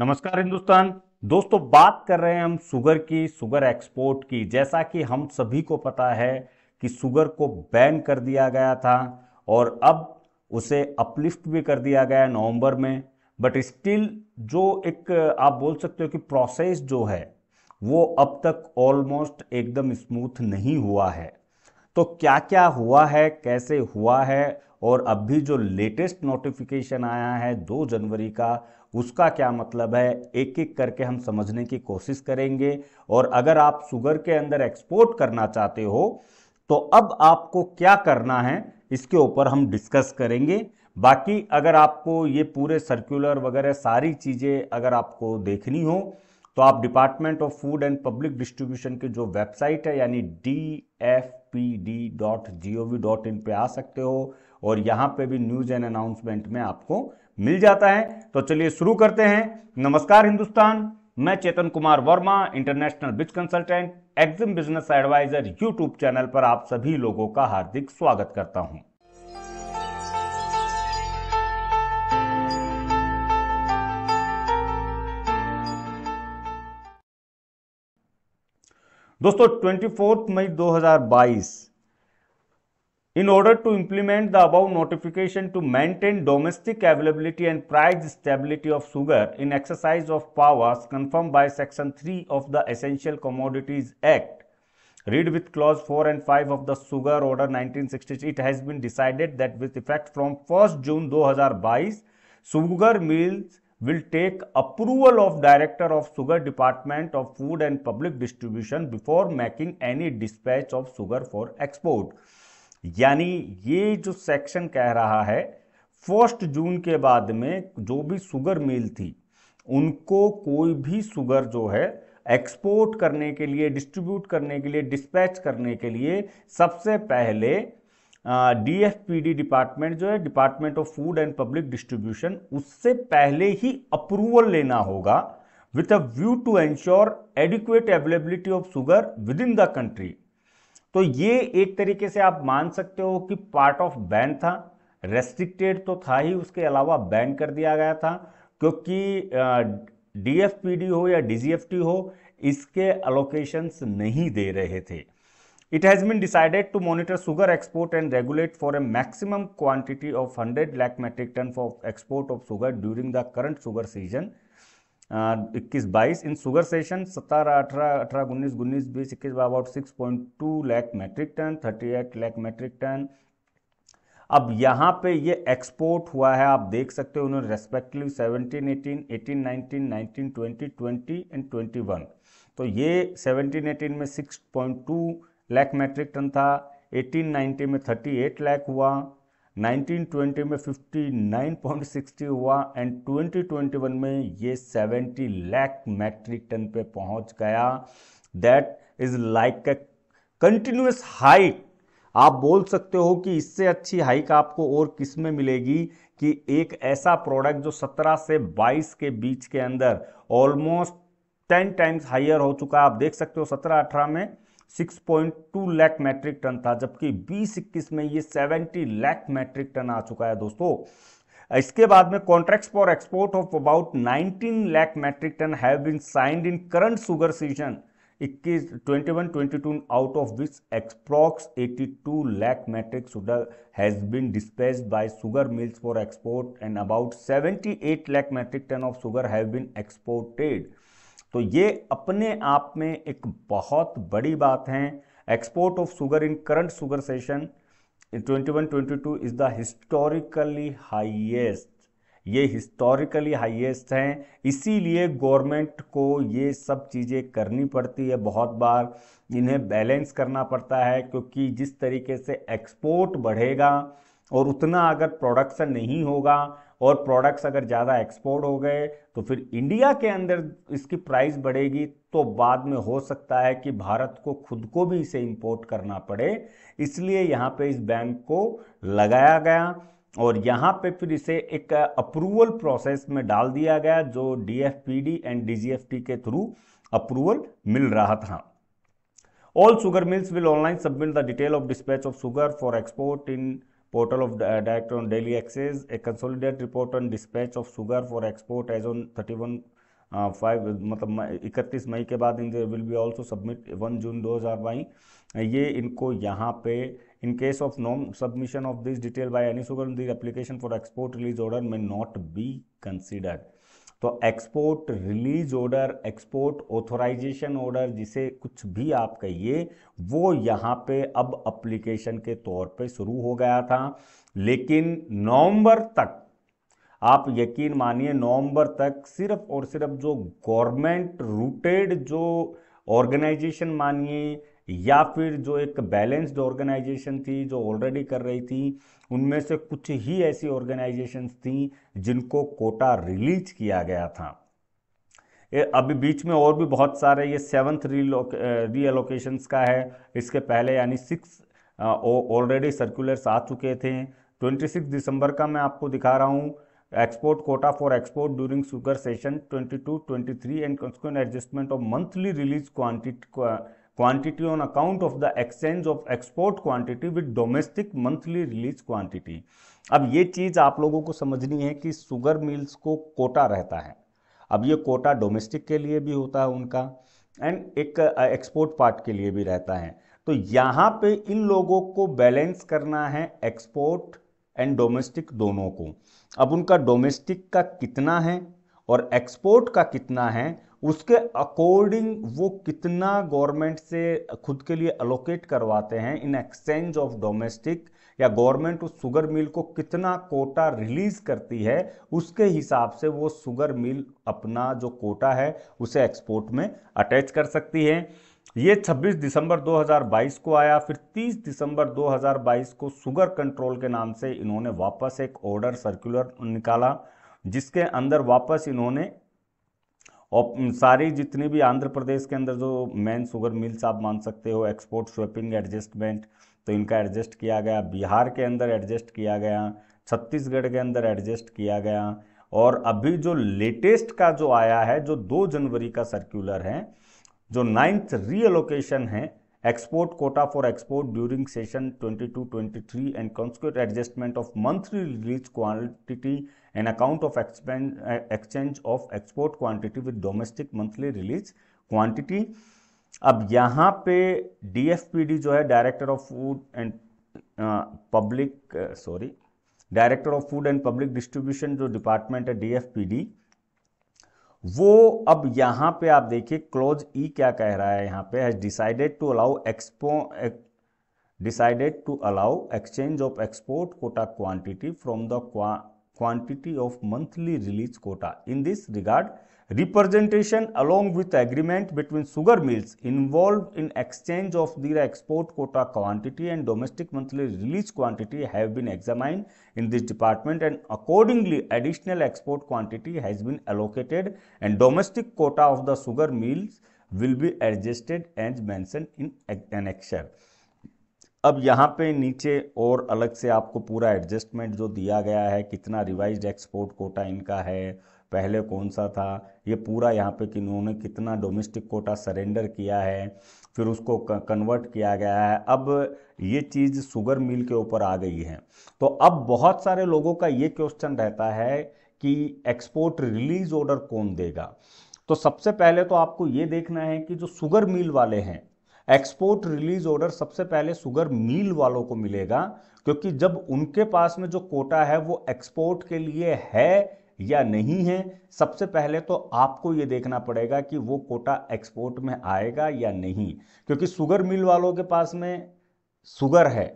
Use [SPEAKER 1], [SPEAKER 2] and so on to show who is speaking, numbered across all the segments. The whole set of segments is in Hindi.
[SPEAKER 1] नमस्कार हिंदुस्तान दोस्तों बात कर रहे हैं हम शुगर की सुगर एक्सपोर्ट की जैसा कि हम सभी को पता है कि सुगर को बैन कर दिया गया था और अब उसे अपलिफ्ट भी कर दिया गया नवंबर में बट स्टिल जो एक आप बोल सकते हो कि प्रोसेस जो है वो अब तक ऑलमोस्ट एकदम स्मूथ नहीं हुआ है तो क्या क्या हुआ है कैसे हुआ है और अभी जो लेटेस्ट नोटिफिकेशन आया है दो जनवरी का उसका क्या मतलब है एक एक करके हम समझने की कोशिश करेंगे और अगर आप शुगर के अंदर एक्सपोर्ट करना चाहते हो तो अब आपको क्या करना है इसके ऊपर हम डिस्कस करेंगे बाकी अगर आपको ये पूरे सर्कुलर वगैरह सारी चीज़ें अगर आपको देखनी हो तो आप department of food and public distribution के जो वेबसाइट है यानी D F P D dot G O V dot in पर आ सकते हो और यहाँ पे भी न्यूज एंड अनाउंसमेंट में आपको मिल जाता है तो चलिए शुरू करते हैं नमस्कार हिंदुस्तान मैं Chetan Kumar Verma international biz consultant exim business advisor YouTube channel पर आप सभी लोगों का हार्दिक स्वागत करता हूं दोस्तों 24 मई 2022 In order to implement the above notification to maintain domestic availability and price stability of sugar in exercise of powers confirmed by Section 3 of the Essential Commodities Act, read with clause 4 and 5 of the Sugar Order 1963, it has been decided that with effect from 1st June 2022, sugar mills will take approval of director of sugar department of food and public distribution before making any dispatch of sugar for export यानी ये जो सेक्शन कह रहा है फर्स्ट जून के बाद में जो भी सुगर मिल थी उनको कोई भी सुगर जो है एक्सपोर्ट करने के लिए डिस्ट्रीब्यूट करने के लिए डिस्पैच करने के लिए सबसे पहले डीएफपीडी डिपार्टमेंट जो है department of food and public distribution उससे पहले ही अप्रूवल लेना होगा with a view to ensure adequate availability of sugar within the country तो ये एक तरीके से आप मान सकते हो कि पार्ट ऑफ बैन था रेस्ट्रिक्टेड तो था ही उसके अलावा बैन कर दिया गया था क्योंकि डीएफपीडी हो या डीजीएफटी हो इसके अलोकेशंस नहीं दे रहे थे it has been decided to monitor sugar export and regulate for a maximum quantity of hundred lakh metric tonne for export of sugar during the current sugar season इक्कीस बाईस इन शुगर सेशन सत्रह अठारह अठारह उन्नीस उन्नीस बीस इक्कीस about six point two lakh metric tonne thirty eight lakh metric tonne अब यहाँ पे ये एक्सपोर्ट हुआ है आप देख सकते हो उन्होंने respectively seventeen eighteen eighteen nineteen nineteen twenty twenty and one तो ये सेवनटीन एटीन में six point two lakh metric tonne था एटीन नाइनटी में थर्टी एट लैख हुआ 1920 में 59.60 हुआ एंड 2021 में ये 70 लाख मैट्रिक टन पे पहुंच गया that is like a continuous height आप बोल सकते हो कि इससे अच्छी हाइक आपको और किस में मिलेगी कि एक ऐसा प्रोडक्ट जो 17 से 22 के बीच के अंदर ऑलमोस्ट 10 टाइम्स हायर हो चुका आप देख सकते हो 17 18 में 6.2 लाख मैट्रिक टन था जबकि बीस इक्कीस में ये 70 लाख मैट्रिक टन आ चुका है दोस्तों इसके बाद में contracts for export of about 19 lakh metric tonne have been signed in current sugar season 21 22 out of which approx 82 lakh metric sugar has been dispatch by sugar mills for export and about 78 lakh metric tonne of sugar have been exported तो ये अपने आप में एक बहुत बड़ी बात है export of sugar in current sugar session twenty one twenty two is the historically highest ये हिस्टोरिकली हाईएस्ट हैं इसीलिए गवर्नमेंट को ये सब चीज़ें करनी पड़ती है बहुत बार इन्हें बैलेंस करना पड़ता है क्योंकि जिस तरीके से एक्सपोर्ट बढ़ेगा और उतना अगर प्रोडक्शन नहीं होगा और प्रोडक्ट्स अगर ज़्यादा एक्सपोर्ट हो गए तो फिर इंडिया के अंदर इसकी प्राइस बढ़ेगी तो बाद में हो सकता है कि भारत को खुद को भी इसे इंपोर्ट करना पड़े इसलिए यहाँ पे इस बैंक को लगाया गया और यहाँ पे फिर इसे एक अप्रूवल प्रोसेस में डाल दिया गया जो डी एंड टी के थ्रू अप्रूवल मिल रहा था all sugar mills will online submit the detail of dispatch of sugar for export in portal of uh, director on daily access a consolidated report on dispatch of sugar for export as on 31 five मतलब इकतीस मई के बाद in will be also submit one June दो हज़ार बाई ये इनको यहाँ पे in case of non submission of this detail by any sugar this application for export release order may not be considered तो export release order export authorization order जिसे कुछ भी आप कहिए वो यहाँ पे अब अप्लीकेशन के तौर पे शुरू हो गया था लेकिन नवंबर तक आप यकीन मानिए नवंबर तक सिर्फ और सिर्फ जो गवर्नमेंट रूटेड जो ऑर्गेनाइजेशन मानिए या फिर जो एक बैलेंस्ड ऑर्गेनाइजेशन थी जो ऑलरेडी कर रही थी उनमें से कुछ ही ऐसी ऑर्गेनाइजेशंस थी जिनको कोटा रिलीज किया गया था अभी बीच में और भी बहुत सारे ये सेवन्थ रीएलोकेशंस का है इसके पहले यानी सिक्स ऑलरेडी सर्कुलर्स आ चुके थे 26 दिसंबर का मैं आपको दिखा रहा हूँ export quota for export during sugar session 22, 23 and consequent adjustment of monthly release quantity quantity on account of the exchange of export quantity with domestic monthly release quantity अब ये चीज़ आप लोगों को समझनी है कि सुगर मिल्स को कोटा रहता है अब ये कोटा डोमेस्टिक के लिए भी होता है उनका एंड एक एक्सपोर्ट पार्ट के लिए भी रहता है तो यहाँ पे इन लोगों को बैलेंस करना है एक्सपोर्ट एंड डोमेस्टिक दोनों को अब उनका डोमेस्टिक का कितना है और एक्सपोर्ट का कितना है उसके अकॉर्डिंग वो कितना गवर्नमेंट से खुद के लिए अलोकेट करवाते हैं इन एक्सचेंज ऑफ डोमेस्टिक या गवर्नमेंट उस शुगर मिल को कितना कोटा रिलीज करती है उसके हिसाब से वो शुगर मिल अपना जो कोटा है उसे एक्सपोर्ट में अटैच कर सकती है ये 26 दिसंबर 2022 को आया फिर 30 दिसंबर 2022 को शुगर कंट्रोल के नाम से इन्होंने वापस एक ऑर्डर सर्कुलर निकाला जिसके अंदर वापस इन्होंने और सारी जितनी भी आंध्र प्रदेश के अंदर जो मेन शुगर मिल्स आप मान सकते हो एक्सपोर्ट स्वेपिंग एडजस्टमेंट तो इनका एडजस्ट किया गया बिहार के अंदर एडजस्ट किया गया छत्तीसगढ़ के अंदर एडजस्ट किया गया और अभी जो लेटेस्ट का जो आया है जो दो जनवरी का सर्कुलर है जो नाइन्थ रीअलोकेशन है export quota for export during session 22-23 and consequent adjustment of monthly release quantity and account of expand, uh, exchange of export quantity with domestic monthly release quantity अब यहाँ पे डी जो है director of food and public sorry director of food and public distribution जो डिपार्टमेंट है डी वो अब यहां पे आप देखिए क्लोज ई e क्या कह रहा है यहां पे has decided to allow expo decided to allow exchange of export quota quantity from the quantity of monthly release quota. In this regard, representation along with agreement between sugar mills involved in exchange of their export quota quantity and domestic monthly release quantity have been examined in this department and accordingly additional export quantity has been allocated and domestic quota of the sugar mills will be adjusted as mentioned in annexure. अब यहाँ पे नीचे और अलग से आपको पूरा एडजस्टमेंट जो दिया गया है कितना रिवाइज एक्सपोर्ट कोटा इनका है पहले कौन सा था ये पूरा यहाँ पे कि उन्होंने कितना डोमेस्टिक कोटा सरेंडर किया है फिर उसको कन्वर्ट किया गया है अब ये चीज़ शुगर मिल के ऊपर आ गई है तो अब बहुत सारे लोगों का ये क्वेश्चन रहता है कि एक्सपोर्ट रिलीज ऑर्डर कौन देगा तो सबसे पहले तो आपको ये देखना है कि जो शुगर मिल वाले हैं एक्सपोर्ट रिलीज ऑर्डर सबसे पहले सुगर मिल वालों को मिलेगा क्योंकि जब उनके पास में जो कोटा है वो एक्सपोर्ट के लिए है या नहीं है सबसे पहले तो आपको ये देखना पड़ेगा कि वो कोटा एक्सपोर्ट में आएगा या नहीं क्योंकि सुगर मिल वालों के पास में सुगर है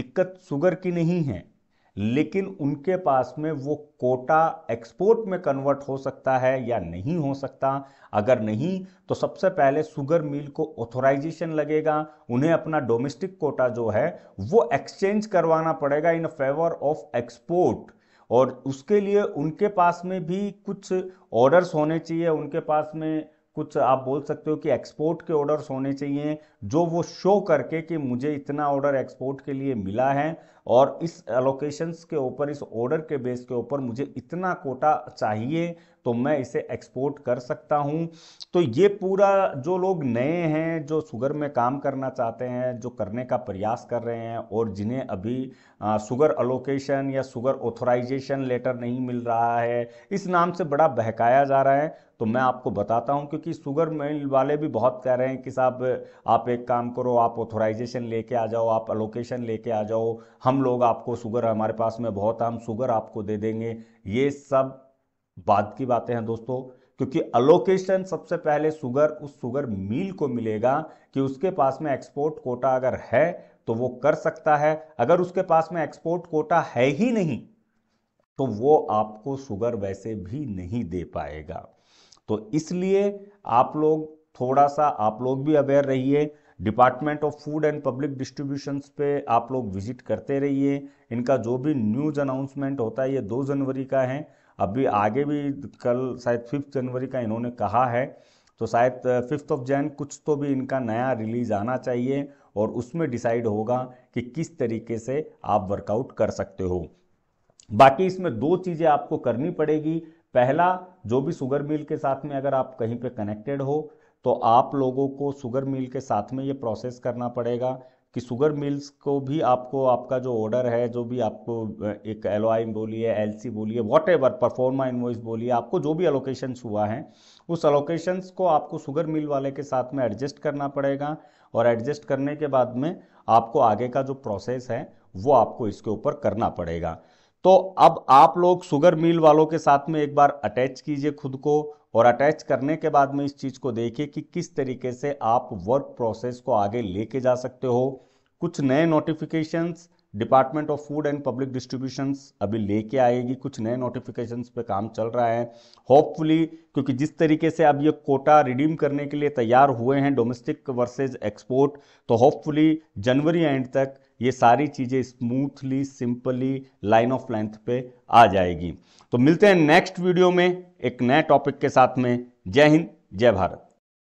[SPEAKER 1] दिक्कत सुगर की नहीं है लेकिन उनके पास में वो कोटा एक्सपोर्ट में कन्वर्ट हो सकता है या नहीं हो सकता अगर नहीं तो सबसे पहले सुगर मिल को ऑथोराइजेशन लगेगा उन्हें अपना डोमेस्टिक कोटा जो है वो एक्सचेंज करवाना पड़ेगा इन फेवर ऑफ एक्सपोर्ट और उसके लिए उनके पास में भी कुछ ऑर्डर्स होने चाहिए उनके पास में कुछ आप बोल सकते हो कि एक्सपोर्ट के ऑर्डर्स होने चाहिए जो वो शो करके कि मुझे इतना ऑर्डर एक्सपोर्ट के लिए मिला है और इस एलोकेशंस के ऊपर इस ऑर्डर के बेस के ऊपर मुझे इतना कोटा चाहिए तो मैं इसे एक्सपोर्ट कर सकता हूं तो ये पूरा जो लोग नए हैं जो शुगर में काम करना चाहते हैं जो करने का प्रयास कर रहे हैं और जिन्हें अभी शुगर अलोकेशन या शुगर ऑथोराइजेशन लेटर नहीं मिल रहा है इस नाम से बड़ा बहकाया जा रहा है तो मैं आपको बताता हूं क्योंकि शुगर मिल वाले भी बहुत कह रहे हैं कि साहब आप एक काम करो आप ऑथोराइजेशन लेके आ जाओ आप अलोकेशन लेके आ जाओ हम लोग आपको शुगर हमारे पास में बहुत हम शुगर आपको दे देंगे ये सब बाद की बातें हैं दोस्तों क्योंकि अलोकेशन सबसे पहले शुगर उस शुगर मिल को मिलेगा कि उसके पास में एक्सपोर्ट कोटा अगर है तो वो कर सकता है अगर उसके पास में एक्सपोर्ट कोटा है ही नहीं तो वो आपको शुगर वैसे भी नहीं दे पाएगा तो इसलिए आप लोग थोड़ा सा आप लोग भी अवेयर रहिए department of food and public distribution पे आप लोग विजिट करते रहिए इनका जो भी न्यूज़ अनाउंसमेंट होता है ये दो जनवरी का है अभी आगे भी कल शायद फिफ्थ जनवरी का इन्होंने कहा है तो शायद फिफ्थ ऑफ जैन कुछ तो भी इनका नया रिलीज आना चाहिए और उसमें डिसाइड होगा कि किस तरीके से आप वर्कआउट कर सकते हो बाकी इसमें दो चीज़ें आपको करनी पड़ेगी पहला जो भी शुगर मिल के साथ में अगर आप कहीं पे कनेक्टेड हो तो आप लोगों को शुगर मिल के साथ में ये प्रोसेस करना पड़ेगा कि शुगर मिल्स को भी आपको आपका जो ऑर्डर है जो भी आपको एक एल बोलिए एल सी बोलिए वॉट एवर परफॉर्मा इन्वॉइस बोलिए आपको जो भी अलोकेशंस हुआ है उस अलोकेशंस को आपको शुगर मिल वाले के साथ में एडजस्ट करना पड़ेगा और एडजस्ट करने के बाद में आपको आगे का जो प्रोसेस है वो आपको इसके ऊपर करना पड़ेगा तो अब आप लोग शुगर मिल वालों के साथ में एक बार अटैच कीजिए खुद को और अटैच करने के बाद में इस चीज़ को देखिए कि किस तरीके से आप वर्क प्रोसेस को आगे लेके जा सकते हो कुछ नए notifications department of food and public distributions अभी लेके आएगी कुछ नए नोटिफिकेशंस पे काम चल रहा है होपफुली क्योंकि जिस तरीके से अब ये कोटा रिडीम करने के लिए तैयार हुए हैं डोमेस्टिक वर्सेज एक्सपोर्ट तो होपफुली जनवरी एंड तक ये सारी चीज़ें smoothly simply line of length पे आ जाएगी तो मिलते हैं नेक्स्ट वीडियो में एक नए टॉपिक के साथ में जय हिंद जय भारत